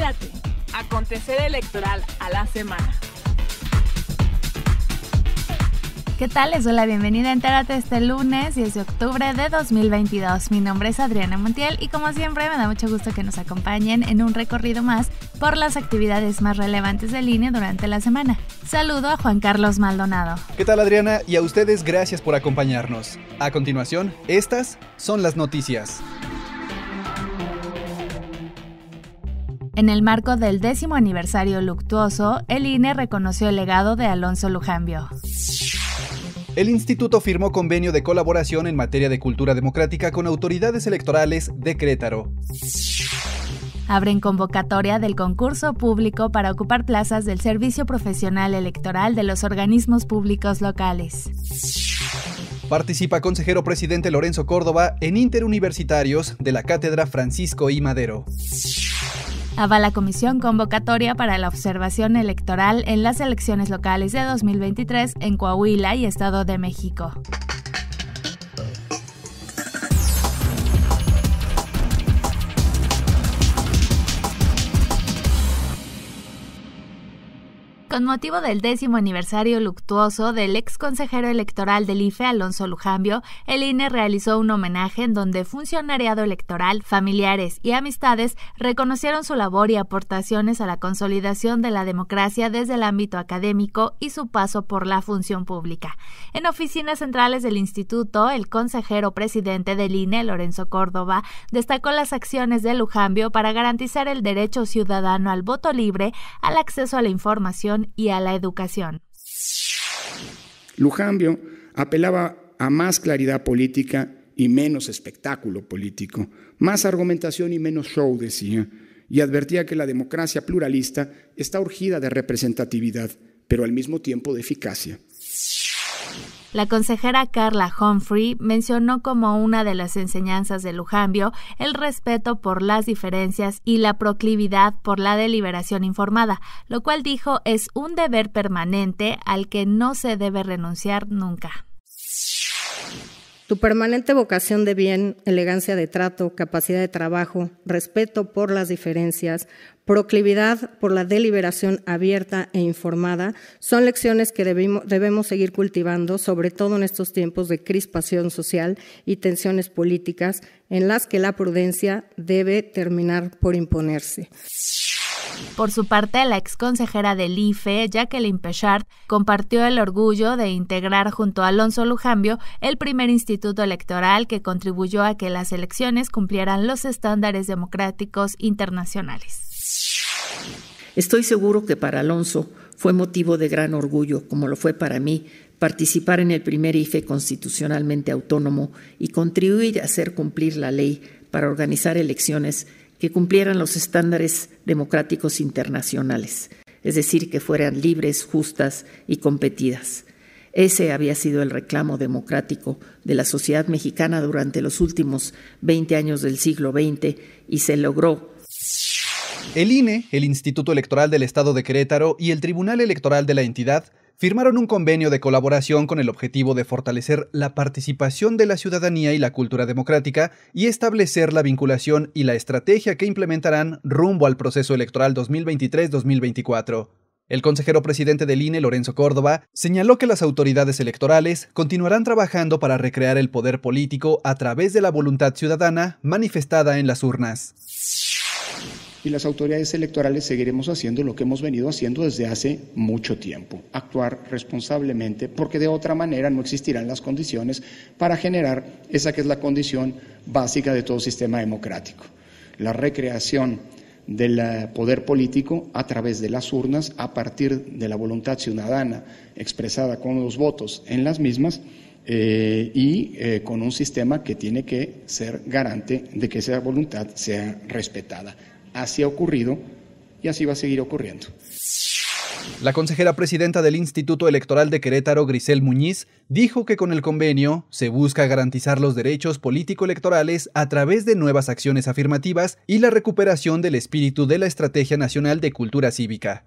Entérate. Acontecer electoral a la semana. ¿Qué tal? Les doy la bienvenida a Entérate este lunes 10 de octubre de 2022. Mi nombre es Adriana Montiel y como siempre me da mucho gusto que nos acompañen en un recorrido más por las actividades más relevantes de línea durante la semana. Saludo a Juan Carlos Maldonado. ¿Qué tal Adriana? Y a ustedes gracias por acompañarnos. A continuación, estas son las noticias. En el marco del décimo aniversario luctuoso, el INE reconoció el legado de Alonso Lujambio. El instituto firmó convenio de colaboración en materia de cultura democrática con autoridades electorales de Querétaro. Abren convocatoria del concurso público para ocupar plazas del Servicio Profesional Electoral de los organismos públicos locales. Participa consejero presidente Lorenzo Córdoba en interuniversitarios de la Cátedra Francisco I. Madero. Avala la comisión convocatoria para la observación electoral en las elecciones locales de 2023 en Coahuila y Estado de México. Con motivo del décimo aniversario luctuoso del ex consejero electoral del IFE, Alonso Lujambio, el INE realizó un homenaje en donde funcionariado electoral, familiares y amistades reconocieron su labor y aportaciones a la consolidación de la democracia desde el ámbito académico y su paso por la función pública. En oficinas centrales del instituto, el consejero presidente del INE, Lorenzo Córdoba, destacó las acciones de Lujambio para garantizar el derecho ciudadano al voto libre, al acceso a la información y a la educación. Lujambio apelaba a más claridad política y menos espectáculo político, más argumentación y menos show, decía, y advertía que la democracia pluralista está urgida de representatividad, pero al mismo tiempo de eficacia. La consejera Carla Humphrey mencionó como una de las enseñanzas de Lujambio el respeto por las diferencias y la proclividad por la deliberación informada, lo cual dijo es un deber permanente al que no se debe renunciar nunca. Tu permanente vocación de bien, elegancia de trato, capacidad de trabajo, respeto por las diferencias, proclividad por la deliberación abierta e informada son lecciones que debemos seguir cultivando, sobre todo en estos tiempos de crispación social y tensiones políticas en las que la prudencia debe terminar por imponerse. Por su parte, la exconsejera del IFE, Jacqueline Pechard, compartió el orgullo de integrar junto a Alonso Lujambio el primer instituto electoral que contribuyó a que las elecciones cumplieran los estándares democráticos internacionales. Estoy seguro que para Alonso fue motivo de gran orgullo, como lo fue para mí, participar en el primer IFE constitucionalmente autónomo y contribuir a hacer cumplir la ley para organizar elecciones que cumplieran los estándares democráticos internacionales, es decir, que fueran libres, justas y competidas. Ese había sido el reclamo democrático de la sociedad mexicana durante los últimos 20 años del siglo XX y se logró. El INE, el Instituto Electoral del Estado de Querétaro y el Tribunal Electoral de la entidad firmaron un convenio de colaboración con el objetivo de fortalecer la participación de la ciudadanía y la cultura democrática y establecer la vinculación y la estrategia que implementarán rumbo al proceso electoral 2023-2024. El consejero presidente del INE, Lorenzo Córdoba, señaló que las autoridades electorales continuarán trabajando para recrear el poder político a través de la voluntad ciudadana manifestada en las urnas y las autoridades electorales seguiremos haciendo lo que hemos venido haciendo desde hace mucho tiempo, actuar responsablemente, porque de otra manera no existirán las condiciones para generar esa que es la condición básica de todo sistema democrático, la recreación del eh, poder político a través de las urnas, a partir de la voluntad ciudadana expresada con los votos en las mismas eh, y eh, con un sistema que tiene que ser garante de que esa voluntad sea respetada. Así ha ocurrido y así va a seguir ocurriendo. La consejera presidenta del Instituto Electoral de Querétaro, Grisel Muñiz, dijo que con el convenio se busca garantizar los derechos político-electorales a través de nuevas acciones afirmativas y la recuperación del espíritu de la Estrategia Nacional de Cultura Cívica.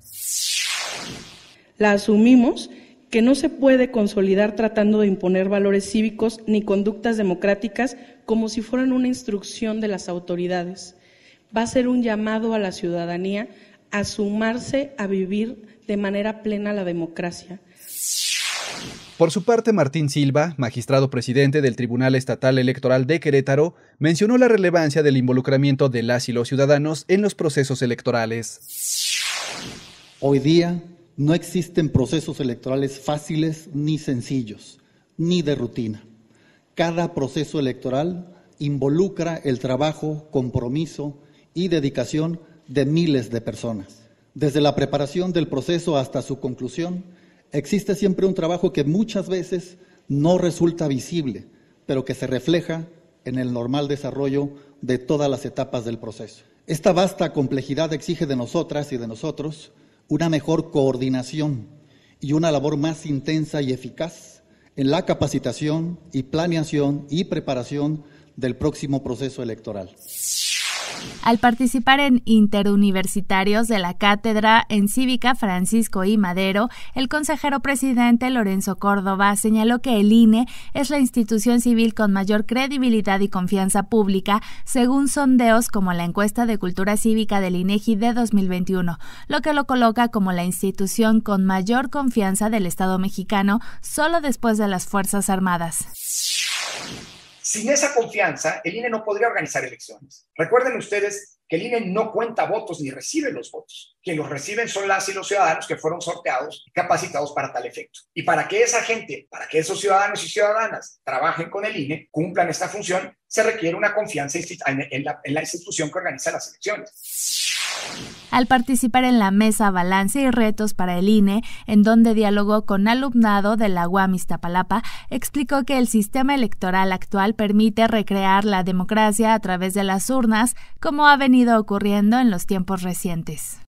La asumimos que no se puede consolidar tratando de imponer valores cívicos ni conductas democráticas como si fueran una instrucción de las autoridades va a ser un llamado a la ciudadanía a sumarse a vivir de manera plena la democracia. Por su parte, Martín Silva, magistrado presidente del Tribunal Estatal Electoral de Querétaro, mencionó la relevancia del involucramiento de las y los ciudadanos en los procesos electorales. Hoy día no existen procesos electorales fáciles ni sencillos, ni de rutina. Cada proceso electoral involucra el trabajo, compromiso y dedicación de miles de personas. Desde la preparación del proceso hasta su conclusión, existe siempre un trabajo que muchas veces no resulta visible, pero que se refleja en el normal desarrollo de todas las etapas del proceso. Esta vasta complejidad exige de nosotras y de nosotros una mejor coordinación y una labor más intensa y eficaz en la capacitación y planeación y preparación del próximo proceso electoral al participar en interuniversitarios de la Cátedra en Cívica Francisco I. Madero, el consejero presidente Lorenzo Córdoba señaló que el INE es la institución civil con mayor credibilidad y confianza pública, según sondeos como la encuesta de cultura cívica del INEGI e de 2021, lo que lo coloca como la institución con mayor confianza del Estado mexicano, solo después de las Fuerzas Armadas. Sin esa confianza, el INE no podría organizar elecciones. Recuerden ustedes que el INE no cuenta votos ni recibe los votos. Quienes los reciben son las y los ciudadanos que fueron sorteados y capacitados para tal efecto. Y para que esa gente, para que esos ciudadanos y ciudadanas trabajen con el INE, cumplan esta función, se requiere una confianza en la, en la institución que organiza las elecciones al participar en la mesa Balance y Retos para el INE, en donde dialogó con alumnado de la UAM Iztapalapa, explicó que el sistema electoral actual permite recrear la democracia a través de las urnas, como ha venido ocurriendo en los tiempos recientes.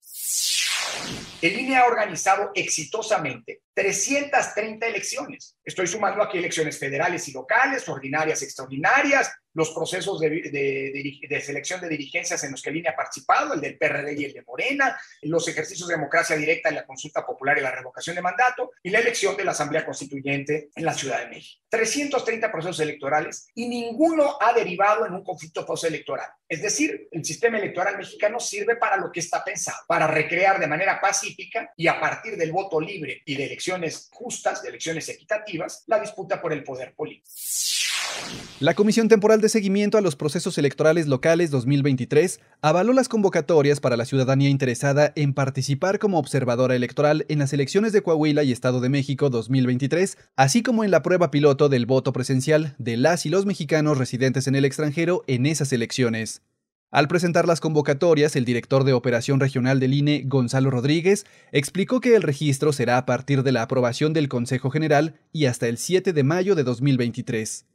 El INE ha organizado exitosamente 330 elecciones. Estoy sumando aquí elecciones federales y locales, ordinarias, extraordinarias, los procesos de, selección de dirigencias en los que Línea ha participado, el del PRD y el de Morena, los ejercicios de democracia directa en la consulta popular y la revocación de mandato, y la elección de la Asamblea Constituyente en la Ciudad de México. 330 procesos electorales y ninguno ha derivado en un conflicto postelectoral. Es decir, el sistema electoral mexicano sirve para lo que está pensado, para recrear de manera pacífica y a partir del voto libre y de elección elecciones justas, de elecciones equitativas, la disputa por el poder político. La Comisión Temporal de Seguimiento a los Procesos Electorales Locales 2023 avaló las convocatorias para la ciudadanía interesada en participar como observadora electoral en las elecciones de Coahuila y Estado de México 2023, así como en la prueba piloto del voto presencial de las y los mexicanos residentes en el extranjero en esas elecciones. Al presentar las convocatorias, el director de Operación Regional del INE, Gonzalo Rodríguez, explicó que el registro será a partir de la aprobación del Consejo General y hasta el 7 de mayo de 2023.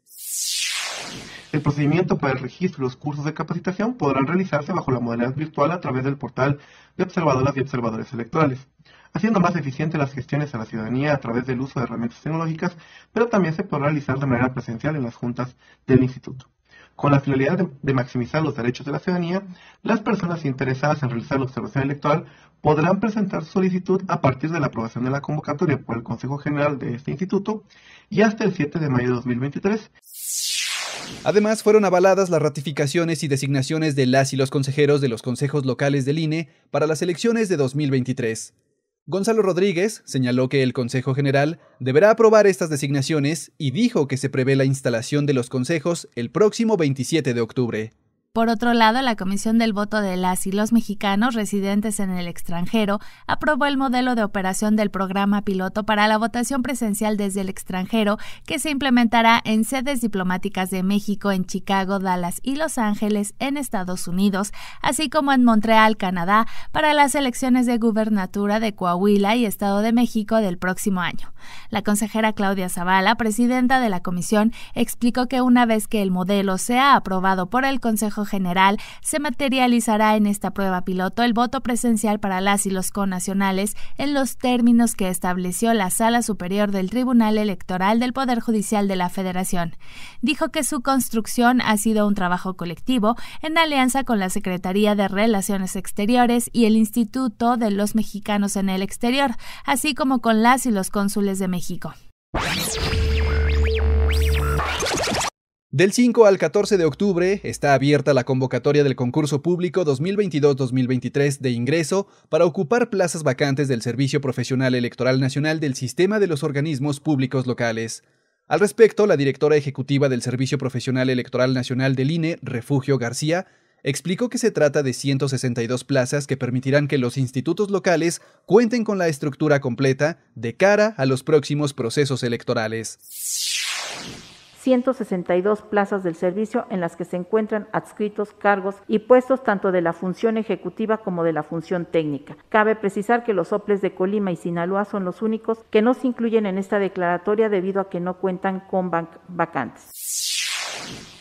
El procedimiento para el registro de los cursos de capacitación podrán realizarse bajo la modalidad virtual a través del portal de observadoras y observadores electorales, haciendo más eficiente las gestiones a la ciudadanía a través del uso de herramientas tecnológicas, pero también se podrá realizar de manera presencial en las juntas del instituto. Con la finalidad de, maximizar los derechos de la ciudadanía, las personas interesadas en realizar la observación electoral podrán presentar solicitud a partir de la aprobación de la convocatoria por el Consejo General de este instituto y hasta el 7 de mayo de 2023. Además, fueron avaladas las ratificaciones y designaciones de las y los consejeros de los consejos locales del INE para las elecciones de 2023. Gonzalo Rodríguez señaló que el Consejo General deberá aprobar estas designaciones y dijo que se prevé la instalación de los consejos el próximo 27 de octubre. Por otro lado, la Comisión del Voto de las y los mexicanos residentes en el extranjero aprobó el modelo de operación del programa piloto para la votación presencial desde el extranjero que se implementará en sedes diplomáticas de México en Chicago, Dallas y Los Ángeles en Estados Unidos, así como en Montreal, Canadá, para las elecciones de gubernatura de Coahuila y Estado de México del próximo año. La consejera Claudia Zavala, presidenta de la comisión, explicó que una vez que el modelo sea aprobado por el Consejo General, se materializará en esta prueba piloto el voto presencial para las y los conacionales en los términos que estableció la Sala Superior del Tribunal Electoral del Poder Judicial de la Federación. Dijo que su construcción ha sido un trabajo colectivo en alianza con la Secretaría de Relaciones Exteriores y el Instituto de los Mexicanos en el Exterior, así como con las y los cónsules de México. Del 5 al 14 de octubre está abierta la convocatoria del concurso público 2022-2023 de ingreso para ocupar plazas vacantes del Servicio Profesional Electoral Nacional del Sistema de los Organismos Públicos Locales. Al respecto, la directora ejecutiva del Servicio Profesional Electoral Nacional del INE, Refugio García, explicó que se trata de 162 plazas que permitirán que los institutos locales cuenten con la estructura completa de cara a los próximos procesos electorales. 162 plazas del servicio en las que se encuentran adscritos cargos y puestos tanto de la función ejecutiva como de la función técnica. Cabe precisar que los soples de Colima y Sinaloa son los únicos que no se incluyen en esta declaratoria debido a que no cuentan con vacantes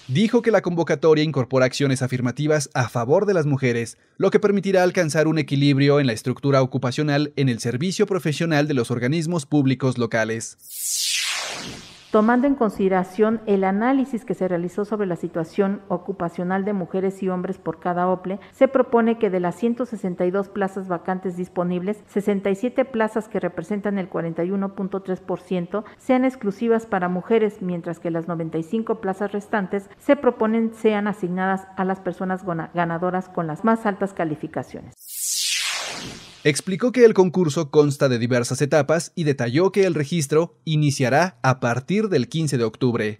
dijo que la convocatoria incorpora acciones afirmativas a favor de las mujeres, lo que permitirá alcanzar un equilibrio en la estructura ocupacional en el servicio profesional de los organismos públicos locales tomando en consideración el análisis que se realizó sobre la situación ocupacional de mujeres y hombres por cada OPLE, se propone que de las 162 plazas vacantes disponibles, 67 plazas que representan el 41.3% sean exclusivas para mujeres, mientras que las 95 plazas restantes se proponen sean asignadas a las personas ganadoras con las más altas calificaciones. Explicó que el concurso consta de diversas etapas y detalló que el registro iniciará a partir del 15 de octubre.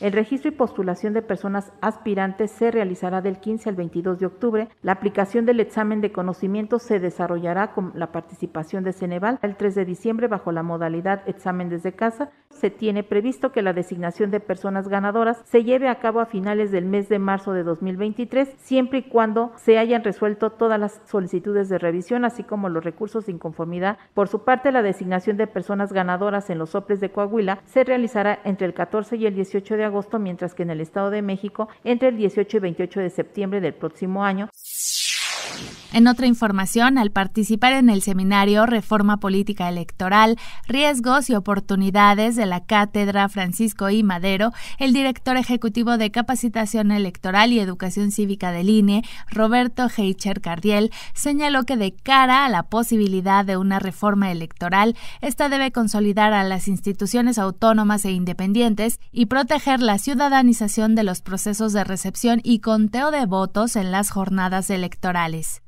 El registro y postulación de personas aspirantes se realizará del 15 al 22 de octubre. La aplicación del examen de conocimiento se desarrollará con la participación de Ceneval el 3 de diciembre bajo la modalidad examen desde casa se tiene previsto que la designación de personas ganadoras se lleve a cabo a finales del mes de marzo de 2023, siempre y cuando se hayan resuelto todas las solicitudes de revisión, así como los recursos de inconformidad. Por su parte, la designación de personas ganadoras en los soples de Coahuila se realizará entre el 14 y el 18 de agosto, mientras que en el Estado de México entre el 18 y 28 de septiembre del próximo año. En otra información, al participar en el seminario Reforma Política Electoral, Riesgos y Oportunidades de la Cátedra Francisco I. Madero, el director ejecutivo de Capacitación Electoral y Educación Cívica del INE, Roberto Heicher Cardiel, señaló que de cara a la posibilidad de una reforma electoral, esta debe consolidar a las instituciones autónomas e independientes y proteger la ciudadanización de los procesos de recepción y conteo de votos en las jornadas electorales.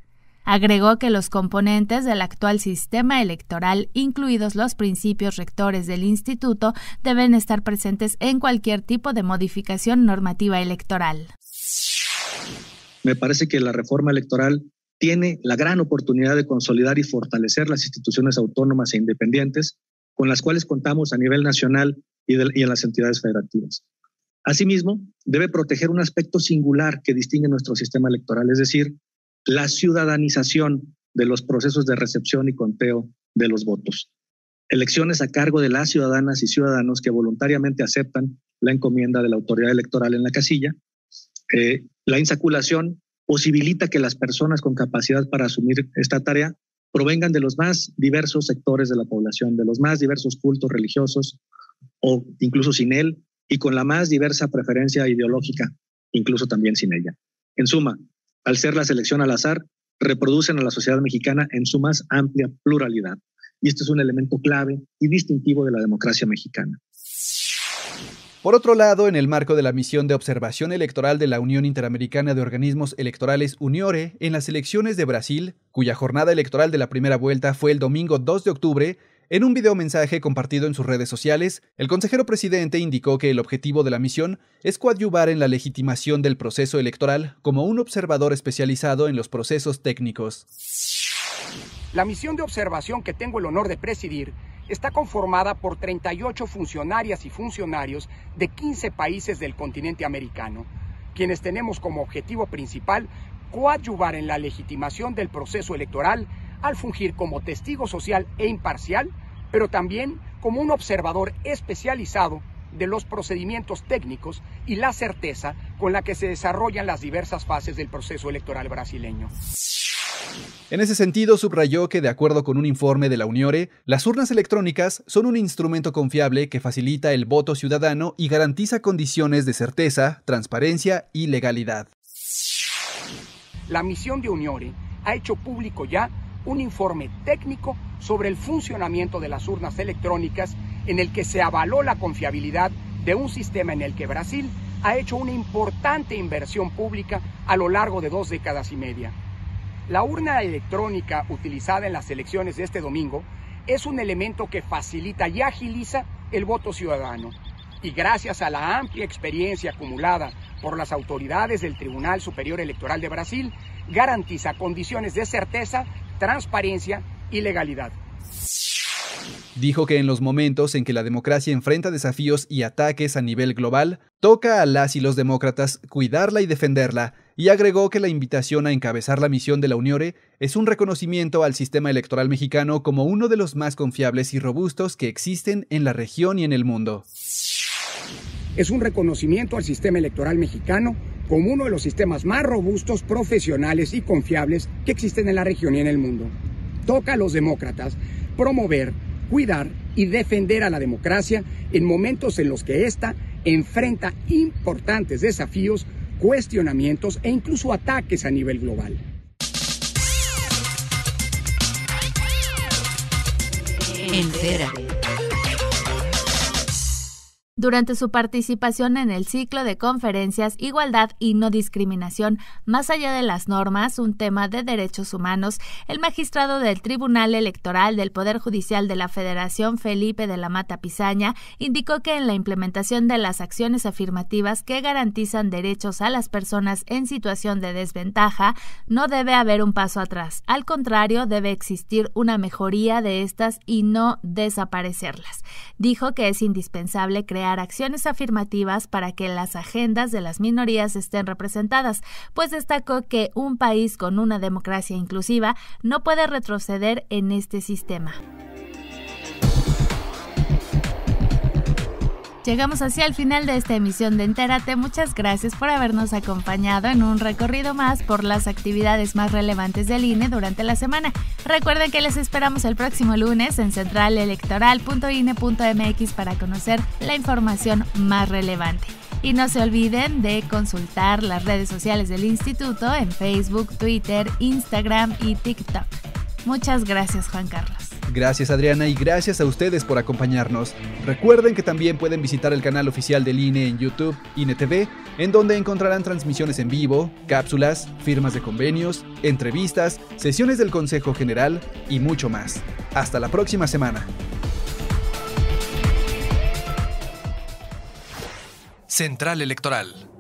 Agregó que los componentes del actual sistema electoral, incluidos los principios rectores del instituto, deben estar presentes en cualquier tipo de modificación normativa electoral. Me parece que la reforma electoral tiene la gran oportunidad de consolidar y fortalecer las instituciones autónomas e independientes con las cuales contamos a nivel nacional y, en las entidades federativas. Asimismo, debe proteger un aspecto singular que distingue nuestro sistema electoral, es decir, la ciudadanización de los procesos de recepción y conteo de los votos. Elecciones a cargo de las ciudadanas y ciudadanos que voluntariamente aceptan la encomienda de la autoridad electoral en la casilla. Eh, la insaculación posibilita que las personas con capacidad para asumir esta tarea provengan de los más diversos sectores de la población, de los más diversos cultos religiosos o incluso sin él, y con la más diversa preferencia ideológica, incluso también sin ella. En suma, al ser la selección al azar, reproducen a la sociedad mexicana en su más amplia pluralidad. Y esto es un elemento clave y distintivo de la democracia mexicana. Por otro lado, en el marco de la misión de observación electoral de la Unión Interamericana de Organismos Electorales UNIORE en las elecciones de Brasil, cuya jornada electoral de la primera vuelta fue el domingo 2 de octubre, en un video mensaje compartido en sus redes sociales, el consejero presidente indicó que el objetivo de la misión es coadyuvar en la legitimación del proceso electoral como un observador especializado en los procesos técnicos. La misión de observación que tengo el honor de presidir está conformada por 38 funcionarias y funcionarios de 15 países del continente americano, quienes tenemos como objetivo principal coadyuvar en la legitimación del proceso electoral al fungir como testigo social e imparcial, pero también como un observador especializado de los procedimientos técnicos y la certeza con la que se desarrollan las diversas fases del proceso electoral brasileño. En ese sentido, subrayó que, de acuerdo con un informe de la UNIORE, las urnas electrónicas son un instrumento confiable que facilita el voto ciudadano y garantiza condiciones de certeza, transparencia y legalidad. La misión de UNIORE ha hecho público ya un informe técnico sobre el funcionamiento de las urnas electrónicas en el que se avaló la confiabilidad de un sistema en el que Brasil ha hecho una importante inversión pública a lo largo de dos décadas y media. La urna electrónica utilizada en las elecciones de este domingo es un elemento que facilita y agiliza el voto ciudadano. Y gracias a la amplia experiencia acumulada por las autoridades del Tribunal Superior Electoral de Brasil, garantiza condiciones de certeza transparencia y legalidad. Dijo que en los momentos en que la democracia enfrenta desafíos y ataques a nivel global, toca a las y los demócratas cuidarla y defenderla, y agregó que la invitación a encabezar la misión de la UNIORE es un reconocimiento al sistema electoral mexicano como uno de los más confiables y robustos que existen en la región y en el mundo es un reconocimiento al sistema electoral mexicano como uno de los sistemas más robustos, profesionales y confiables que existen en la región y en el mundo. Toca a los demócratas promover, cuidar y defender a la democracia en momentos en los que ésta enfrenta importantes desafíos, cuestionamientos e incluso ataques a nivel global. Durante su participación en el ciclo de conferencias Igualdad y no discriminación, más allá de las normas, un tema de derechos humanos, el magistrado del Tribunal Electoral del Poder Judicial de la Federación, Felipe de la Mata Pizaña, indicó que en la implementación de las acciones afirmativas que garantizan derechos a las personas en situación de desventaja, no debe haber un paso atrás. Al contrario, debe existir una mejoría de estas y no desaparecerlas. Dijo que es indispensable crear acciones afirmativas para que las agendas de las minorías estén representadas, pues destacó que un país con una democracia inclusiva no puede retroceder en este sistema. Llegamos hacia el final de esta emisión de Entérate. Muchas gracias por habernos acompañado en un recorrido más por las actividades más relevantes del INE durante la semana. Recuerden que les esperamos el próximo lunes en centralelectoral.ine.mx para conocer la información más relevante. Y no se olviden de consultar las redes sociales del instituto en Facebook, Twitter, Instagram y TikTok. Muchas gracias Juan Carlos. Gracias Adriana y gracias a ustedes por acompañarnos. Recuerden que también pueden visitar el canal oficial del INE en YouTube, e TV, en donde encontrarán transmisiones en vivo, cápsulas, firmas de convenios, entrevistas, sesiones del Consejo General y mucho más. Hasta la próxima semana. Central Electoral